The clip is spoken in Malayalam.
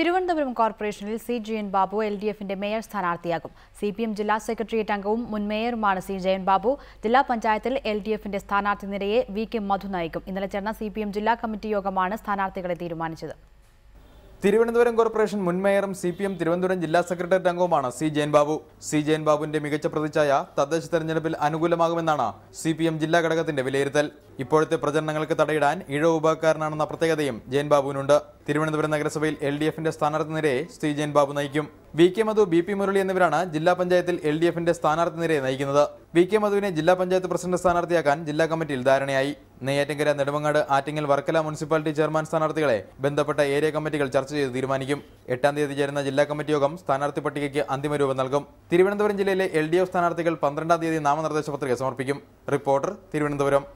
തിരുവനന്തപുരം കോർപ്പറേഷനിൽ C G N Babu L D എഫിന്റെ മേയർ സ്ഥാനാർത്ഥിയാകും സി പി എം ജില്ലാ സെക്രട്ടേറിയറ്റ് അംഗവും മുൻ മേയറുമാണ് സി ജയൻ ബാബു ജില്ലാ പഞ്ചായത്തിൽ എൽ ഡി എഫിന്റെ സ്ഥാനാർത്ഥി നിരയെ വി കെ മധു നയിക്കും ഇന്നലെ ചേർന്ന സി പി എം ജില്ലാ കമ്മിറ്റി യോഗമാണ് സ്ഥാനാർത്ഥികളെ തീരുമാനിച്ചത് തിരുവനന്തപുരം കോർപ്പറേഷൻ മുൻ മേയറും സി പി എം തിരുവനന്തപുരം ജില്ലാ സെക്രട്ടേറിയറ്റ് അംഗവുമാണ് സി ജയൻ ബാബു സി ജയൻ ബാബുവിന്റെ മികച്ച പ്രതിച്ഛായ തദ്ദേശ തെരഞ്ഞെടുപ്പിൽ അനുകൂലമാകുമെന്നാണ് സി പി എം ജില്ലാ ഘടകത്തിന്റെ വിലയിരുത്തൽ ഇപ്പോഴത്തെ പ്രചരണങ്ങൾക്ക് തടയിടാൻ ഇഴവ് വിഭാഗക്കാരനാണെന്ന പ്രത്യേകതയും ജയൻ ബാബുവിനുണ്ട് തിരുവനന്തപുരം നഗരസഭയിൽ എൽ ഡി എഫിന്റെ സ്ഥാനാർത്ഥി നിരയെ സി ജയൻ ബാബു നയിക്കും V K Madhu B P Murali എന്നിവരാണ് ജില്ലാ പഞ്ചായത്തിൽ എൽ ഡി എഫിന്റെ സ്ഥാനാർത്ഥി നിരയെ നയിക്കുന്നത് വി കെ മധുവിനെ ജില്ലാ പഞ്ചായത്ത് പ്രസിഡന്റ് സ്ഥാനാർത്ഥിയാക്കാൻ ജില്ലാ കമ്മിറ്റിയിൽ ധാരണയായി നെയ്യാറ്റിൻകര നെടുമങ്ങാട് ആറ്റിങ്ങൽ വർക്കല മുനിസിപ്പാലിറ്റി ചെയർമാൻ സ്ഥാനാർത്ഥികളെ ബന്ധപ്പെട്ട ഏരിയ കമ്മിറ്റികൾ ചർച്ച ചെയ്ത് തീരുമാനിക്കും എട്ടാം തീയതി ചേരുന്ന ജില്ലാ കമ്മിറ്റി യോഗം സ്ഥാനാർത്ഥി പട്ടികയ്ക്ക് അന്തിമ രൂപം നൽകും തിരുവനന്തപുരം ജില്ലയിലെ എൽ സ്ഥാനാർത്ഥികൾ പന്ത്രണ്ടാം തീയതി നാമനിർദ്ദേശ പത്രിക സമർപ്പിക്കും റിപ്പോർട്ടർ തിരുവനന്തപുരം